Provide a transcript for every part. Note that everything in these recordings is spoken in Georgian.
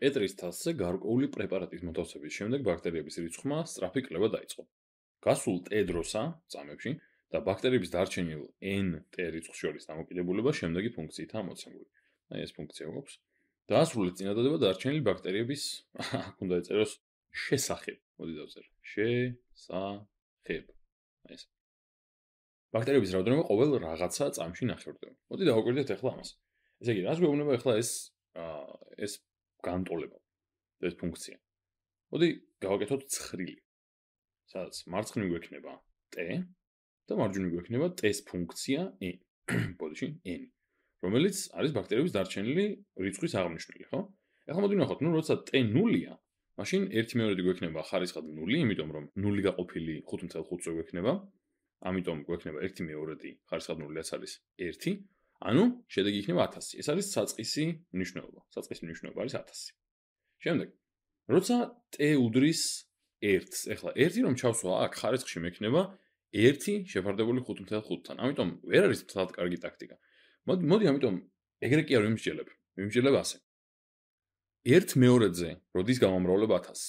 პეტრის თასზე გარკვეული პრეპარატის მოთავსების შემდეგ ბაქტერიების რიცხვმა სწრაფი კლება დაიწყო. გასულ ტედროსა წამებში და ბაქტერიების დარჩენილ n ტერიცხვ შორის დამოკიდებულება შემდეგი ფუნქციით ამოცემული. აი ეს ფუნქცია გვაქვს. დაასრულეთ წინადადება დარჩენილი ბაქტერიების აქ უნდა ეწეროს შესახებ. მოდი დავწერ. შესახებ. აი ეს. ბაქტერიების რაოდენობა ყოველ რაღაცა წამში ნახევრდება. მოდი დავაკვირდეთ ახლა ამას. ესე იგი, რას გვეუბნება ახლა ეს ეს განტოლება ეს ფუნქცია. მოდი გავაკეთოთ ცხრილი. სადაც მარცხნივ გვექნება t და მარჯვნივ გვექნება t-ის ფუნქცია n. პოზიციონ n, რომელიც არის ბაქტერიების დარჩენილი რიცხვის აღნიშნული, ხო? ახლა მოდი ნახოთ, ნუ როცა t 0-ია, მაშინ 1 მეორედი გვექნება ხარისხად 0, იმიტომ რომ 0 გაყოფილი 5.5-ზე გვექნება. ამიტომ გვექნება 1 მეორედი ხარისხად 0-ს არის 1. ანუ შედეგი იქნება 1000. ეს არის საწყისი მნიშვნელობა. საწყისი მნიშვნელობა არის 1000. შემდეგ, როცა t უდრის 1-ს, ეხლა 1 რომ ჩავსვა აქ ხარისხში მექნება 1 შეფარდებული 5.5-თან. ამიტომ ვერ არის თალად კარგი ტაქტიკა. მოდი, მოდი ამიტომ ეგრეკი არ ვიმსჯელებ. ვიმსჯელებ ასე. 1 მეორეზე, როდის გამომრავლება 1000-ს.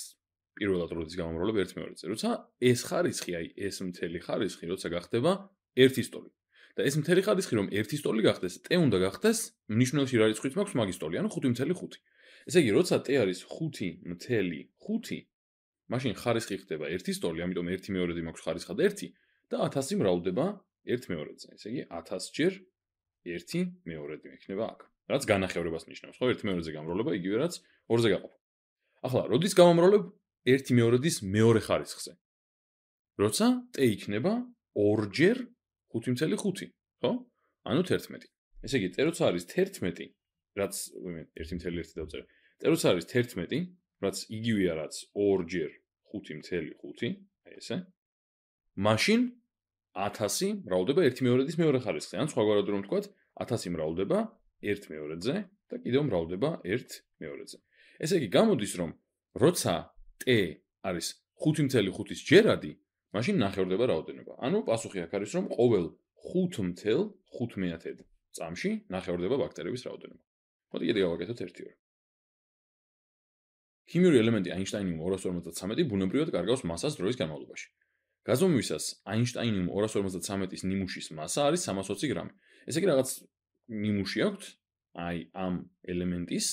პირველად როდის გამომრავლება 1 მეორეზე. როცა ეს ხარისხი, აი ეს მთელი ხარისხი, როცა გახდება 1 ისტორია. და ეს მთელი ხარისხი რომ ერთი სტოლი გახდეს t უნდა გახდეს ნიშნულში რა რიცხვიც მაქვს მაგის სტოლი ანუ 5.5 ესე იგი როცა t არის 5.5 მაშინ ხარისხი ხდება ერთი სტოლი ამიტომ ერთი მეორედი მაქვს ხარისხი და ერთი და 1000 მრავლდება ერთ მეორედზე ესე იგი 1000 ჯერ ერთი მეორედი იქნება აქ რაც განახევრებას ნიშნავს ხო ერთ მეორედზე გამრავლება იგივე რაც ორზე გაყოფა ახლა როდის გამომრავლებ ერთი მეორედის მეორე ხარისხზე როცა t იქნება 2 ჯერ 5.5, ხო? ანუ 11. ესე იგი, 0 არის 11, რაც, ვიმეთ, 1.1 დავწერე. 0 არის 11, რაც იგივეა რაც 2 ჯერ 5.5, აი ესე. მაშინ 1000 მრავლდება 1/2-ის მეორე ხარისხზე, ან სხვაგვარად რომ ვთქვათ, 1000 მრავლდება 1/2-ზე და კიდევ მრავლდება 1/2-ზე. ესე იგი, გამოდის რომ როცა t არის 5.5-ის ჯერადი, მაშინ ნახევრდება რაოდენობა. ანუ პასუხი აქ არის, რომ ყოველ 5.15 წამში ნახევრდება ბაქტერიების რაოდენობა. მოდი კიდე გავაკეთოთ 1-2. ქიმიური ელემენტი აინშტაინიუმ 253 ბუნებრივად კარგავს მასას დროის განმავლობაში. გაზომვისას აინშტაინიუმ 253-ის ნიმუშის მასა არის 320 გრამი. ესე იგი რაღაც ნიმუში აქვს აი ამ ელემენტის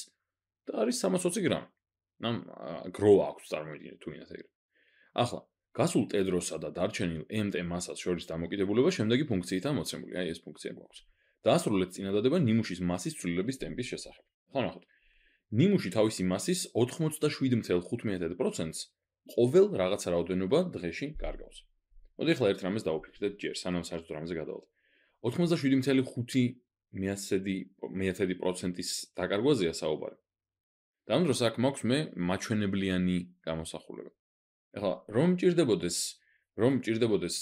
და არის 320 გრამი. ნამ გროვა აქვს წარმოიდგინეთ თუ ვინაც ეგრე. ახლა გასულ ტედროსსა და დარჩენილ MT მასას შორის დამოკიდებულება შემდეგი ფუნქციითაა მოცემული, აი ეს ფუნქცია გვაქვს. დაასრულეთ წინადადება ნიმუშის მასის ცვლილების ტემპის შესახებ. ხო ნახოთ. ნიმუში თავისი მასის 87.5%-ს ყოველ რაღაც რაოდენობა დღეში გარგავს. მოდი ახლა ერთ რამეს დავფიქრდეთ ჯერ, სანამ საერთოდ რამეზე გადავალთ. 87.5%-ის დაკარგვაზეა საუბარი. და ამ დროს აქ მაქვს მე მაჩვენებლიანი გამოსახულება. ეხლა რომ ჭირდებოდეს რომ ჭირდებოდეს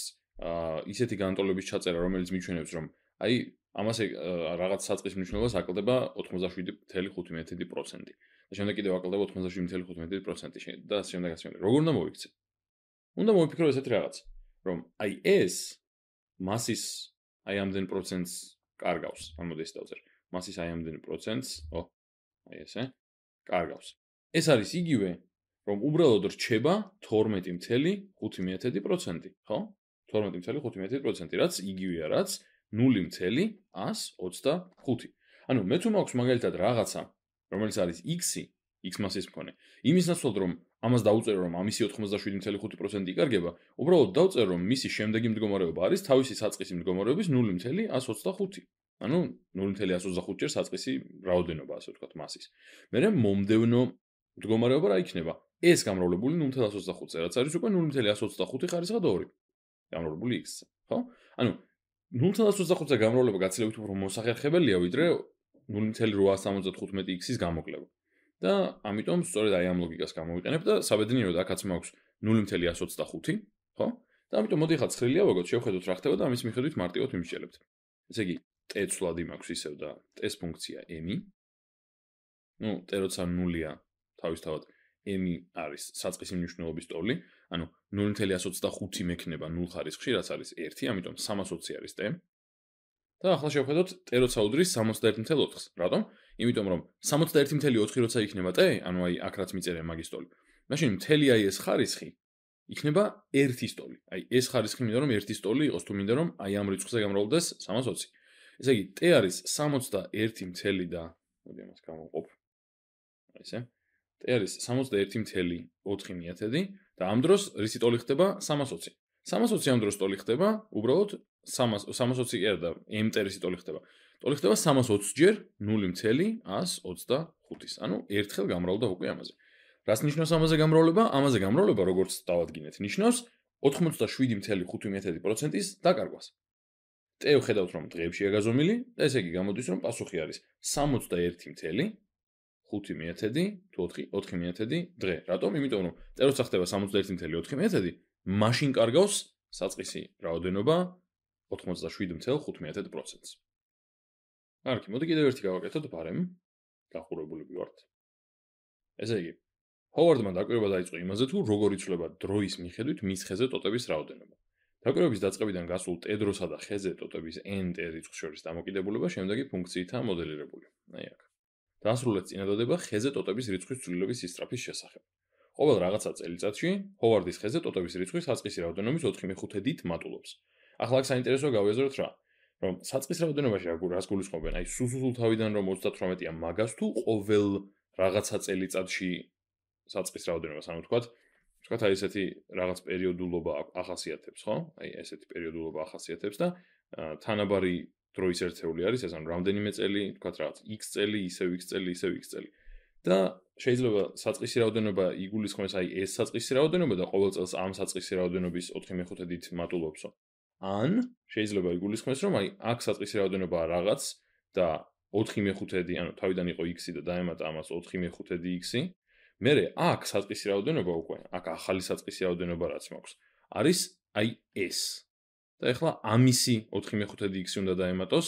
აა ისეთი განტოლების ჩაწერა რომელიც მიჩვენებს რომ აი ამას რაღაც საწყის მნიშვნელობას აკლდება 97.5% და შემდეგ კიდევ აკლდება 97.5% და შემდეგ ასე შემდეგ როგორ უნდა მოიქცე უნდა მოიფიქრო ესეთ რაღაც რომ აი ეს მასის აი ამდენ პროცენტს კარგავს ამოდეს დავწერ მასის აი ამდენ პროცენტს ო აი ესე კარგავს ეს არის იგივე რომ უბრალოდ რჩება 12.5%, ხო? 12.5%, რაც იგივეა რაც 0.125. ანუ მე თუ მაქვს მაგალითად რაღაცა, რომელიც არის x-ი, x მასის მქონე. იმის ნაცვლად რომ ამას დავწერო რომ ამისი 97.5% იკარგება, უბრალოდ დავწერო რომ მისი შემდეგი მდგომარეობა არის თავისი საწყისი მდგომარეობის 0.125. ანუ 0.125-ჯერ საწყისი რაოდენობა, ასე ვთქვათ, მასის. მე რომ მომდევნო მდგომარეობა რა იქნება? 0.125 ეს გამრავლებული 0.25-ზე რაც არის უკვე 0.125 ხარისხა 2 გამრავლებული x ხო ანუ 0.25-ზე გამრავლება გაცილებით უფრო მოსახერხებელია ვიდრე 0.875x-ის გამოკლება და ამიტომ სწორედ აი ამ ლოგიკას გამოვიყენებ და საბედნიეროდ აქაც მაქვს 0.125 ხო და ამიტომ მოდი ხა ცხრილია ვაგოთ შევხედოთ რა ხდება და ამის მიხედვით მარტივად ვიმსჯელებთ ესე იგი t-სვლად იმაქვს ისევ და t-ფუნქცია m ნუ t-როცა 0-ია თავისთავად m არის საწყისი მნიშვნელობის ტოლი, ანუ 0.25 მექნება 0 ხარისხში, რაც არის 1, ამიტომ 320 არის t. და ახლა შევხედოთ t როცა უდრის 31.4-ს. რატომ? იმიტომ რომ 31.4 როცა იქნება t, ანუ აი აქ რაც მიწერია მაგის ტოლი. მაშინ მთელი აი ეს ხარისხი იქნება 1 ტოლი. აი ეს ხარისხი მინდა რომ 1 ტოლი იყოს, თუ მინდა რომ აი ამ რიცხვზე გამრავლდეს 320. ესე იგი t არის 61.0 და მოდი ამას გამოვყოფ. აი ესე 61.0 ტი არის 61.4 მიათედი და ამ დროს რისი ტოლი ხდება 320. 320 ამ დროს ტოლი ხდება უბრალოდ 320 კი არა და mt რისი ტოლი ხდება. ტოლი ხდება 320 ჯერ 0.125-ის. ანუ ერთხელ გამრავლდა უკვე ამაზე. რას ნიშნავს ამაზე გამრავლება? ამაზე გამრავლება როგორც დავადგინეთ, ნიშნავს 87.5%-ის დაკარგვას. ტე ვხედავთ რომ დღეებშია გაზომილი და ესე იგი გამოდის რომ პასუხი არის 61.5 5 მინეთედი თუ 4 4 მინეთედი დღე. რატომ? იმიტომ რომ წეროს ახდება 61.4 მინეთედი, მაშინ კარგავს საწყისი რაოდენობა 97.5%-ს. არკი, მოდი კიდევ ერთი გავაკეთოთ ბარემ. დახურებული ვიყავთ. ესე იგი, ჰოვარდმა დაკვირვება დაიწყო იმაზე, თუ როგორ იცვლება დროის მიხედვით მის ხეზე ტოტების რაოდენობა. დაკვირვების დაწყებიდან გასულ ტედროსა და ხეზე ტოტების n-ტერიცხ შორის დამოკიდებულება შემდეგი ფუნქციითაა მოდელირებული. აი აქ. დასრულდა წინადადება ხეზე ტოტების რიცხვის ცვლილების ისტრაფის შესახებ. ყოველ რაღაცა წელიწადში ჰოვარდის ხეზე ტოტების რიცხვის საწყისი რაოდენობის 4.5-დით მატულობს. ახლა ეს საინტერესო გავეზროთ რა. რომ საწყის რაოდენობაში რას გულისხმობენ? აი სუსულ თავიდან რომ 38-ია მაგას თუ ყოველ რაღაცა წელიწადში საწყის რაოდენობა სანუ თქვა თქვათ აი ესეთი რაღაც პერიოდულობა ახასიათებს ხო? აი ესეთი პერიოდულობა ახასიათებს და თანაბარი დროის ერთეული არის, ასე რომ რამდენიმე წელი, თქვათ რაღაც x წელი, ისევ x წელი, ისევ x წელი. და შეიძლება საწყისი რაოდენობა იგულისხმოს აი ეს საწყისი რაოდენობა და ყოველ წელს ამ საწყისი რაოდენობის 4/5-ით მატულობსო. ან შეიძლება იგულისხმოს რომ აი აქ საწყისი რაოდენობა რაღაც და 4/5-ი, ანუ თავიდან იყო x-ი და დაემატა ამას 4/5-ი x-ი. მერე აქ საწყისი რაოდენობა უკვე, აქ ახალი საწყისი რაოდენობა რაც მაქვს. არის აი ეს. და ეხლა ამისი 4.5x უნდა დაემატოს.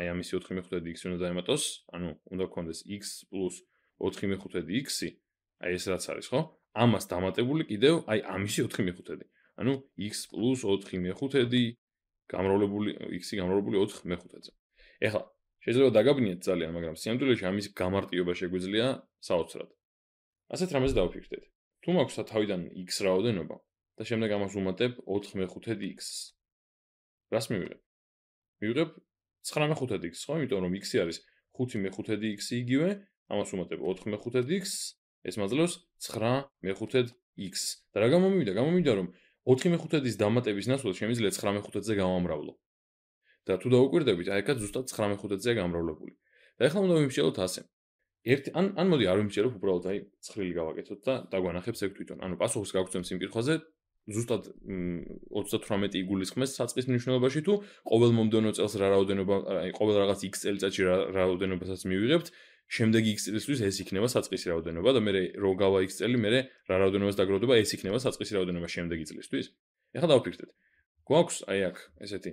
აი ამისი 4.5x უნდა დაემატოს, ანუ უნდა გქონდეს x 4.5x. აი ეს რაც არის, ხო? ამას დამატებული კიდევ აი ამისი 4.5. ანუ x 4.5 გამრავლებული x-ი გამრავლებული 4.5-ზე. ეხლა შეიძლება დაგაბნიათ ძალიან, მაგრამ სიამდვილეში ამისი გამარტივება შეგვიძლია საოცრად. ასეთ რამეს დავფიქრდეთ. თუ მაქვს თავიდან x რაოდენობა, და შემდეგ ამას ვუმატებ 4.5x-ს. რას მივიღებ? მივიღებ 9.5x-ს, ხო? იმიტომ რომ x-ი არის 5.5x-ი იგივე, ამას ვუმატებ 4.5x-ს, ეს მაძლევს 9.5x-ს. და რა გამომივიდა? გამომივიდა რომ 4.5-ის დამატების ნაცვლად შემიძლია 9.5-ზე გავამრავლო. და თუ დაუკვირდებით, აი ეგაც ზუსტად 9.5-ზეა გამრავლებული. და ახლა უნდა ვიმსჯელოთ ასე. ერთ ან ან მოდი არ ვიმსჯელო უბრალოდ აი ცხრილი გავაკეთოთ და დაგვანახებს ეგ თვითონ. ანუ პასუხს გაგვწემს იმ კითხვაზე, ზუსტად 38 იგულისხმეს საწყის მნიშვნელობაში თუ ყოველ მომდენო წელს რა რაოდენობა აი ყოველ რაღაც x წელიწადში რა რაოდენობასაც მივიღებთ შემდეგი x წელიწადს ეს იქნება საწყისი რაოდენობა და მე რო გავა x წელი მე რა რაოდენობას დაგროვდება ეს იქნება საწყისი რაოდენობა შემდეგი წელიწადს ეხლა დავფიქრდეთ გვაქვს აი აქ ესეთი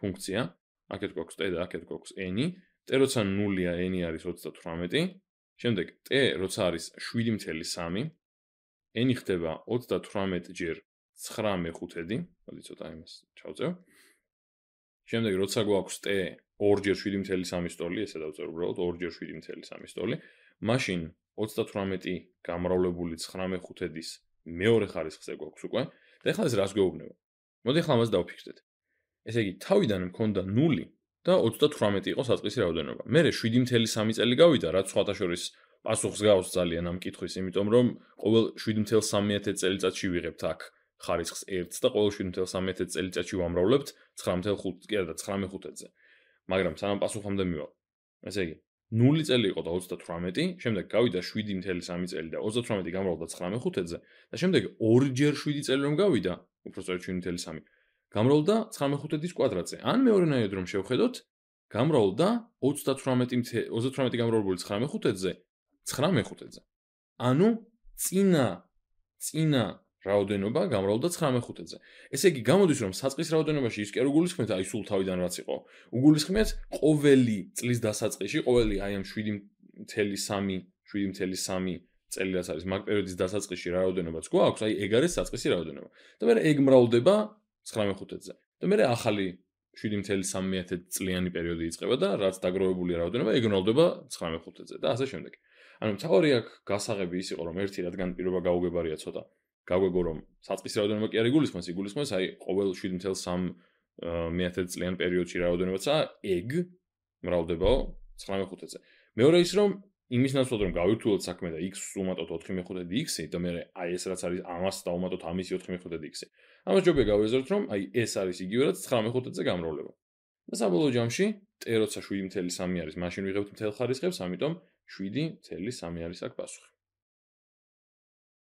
ფუნქცია აქეთ გვაქვს t და აქეთ გვაქვს n t როცა 0-ია n არის 38 შემდეგ t როცა არის 7.3 n ხდება 38 ჯერ 9 მეხუთედი, მოდი ცოტა იმას ჩავწევ. შემდეგ როცა გვაქვს t 2 ჯერ 7.3 სტოლი, ესე დავწერ უბრალოდ 2 ჯერ 7.3 სტოლი, მაშინ 38 გამრავლებული 9 მეხუთედის მეორე ხარისხზე გვაქვს უკვე და ეხლა ეს რას გვეუბნება? მოდი ახლა ამას დავფიქრდეთ. ესე იგი, თავიდან მქონდა 0 და 38 იყო საწყისი რაოდენობა. მე 7.3 წელი გავიდა, რაც სხვათა შორის პასუხს გავს ძალიან ამ კითხვის, იმიტომ რომ ყოველ 7.3 წელიწადში ვიღებთ აქ ხარისხს 1 და ყოველ 7.3 წელიწადში ვამრავლებთ 9.5, კი არა 9.5-ზე. მაგრამ სანამ პასუხამდე მივალ. ესე იგი 0 წელი იყო და 38, შემდეგ გავიდა 7.3 წელი და 38 გამრავლდა 9.5-ზე და შემდეგ ორჯერ 7 წელი რომ გავიდა, უფრო სწორედ 7.3 გამრავლდა 9.5-ის კვადრატზე. ან მეორენაირად რომ შევხედოთ, გამრავლდა 38 38 გამრავლებული 9.5-ზე 9 მეხუთეზე. ანუ წინა წინა რაოდენობა გამრავლდა 9 მეხუთეზე. ესე იგი გამოდის რომ საწყის რაოდენობაში ის კი არ უგულისხმეთ აი სულ თავიდან რაც იყო. უგულისხმეთ ყოველი წლის დასაწყისში, ყოველი აი ამ 7.3 7.3 წელი რაც არის მაგ პერიოდის დასაწყისში რაოდენობაც გვაქვს, აი ეგ არის საწყისი რაოდენობა. და მე ეგ მრავლდება 9 მეხუთეზე. და მე ახალი 7.3 წლიანი პერიოდი იწყება და რაც დაგროვებული რაოდენობა ეგ მრავლდება 9 მეხუთეზე და ასე შემდეგ. ანუ თავი აქ გასაღები ის იყო რომ ერთი რადგან პირობა გაუგებარია ცოტა გაგვეგო რომ საწყის რაოდენობა კი არ იგულისხმოს იგულისხმოს აი ყოველ 7.3 მეათე წლიან პერიოდში რაოდენობაცა ეგ მრავლდებაო 9.5-ზე მეორე ის რომ იმის ნაცვლად რომ გავირთულოთ საქმე და x უმატოთ 4.5x და მე აი ეს რაც არის ამას დაუმატოთ ამის 4.5x ამას ჯობია გავეზერთ რომ აი ეს არის იგივე რაც 9.5x-ზე გამრავლება და საბოლოო ჯამში t როცა 7.3 არის მაშინ ვიღებთ მთელ ხარისხებს ამიტომ 7.3 არის აქ პასუხი.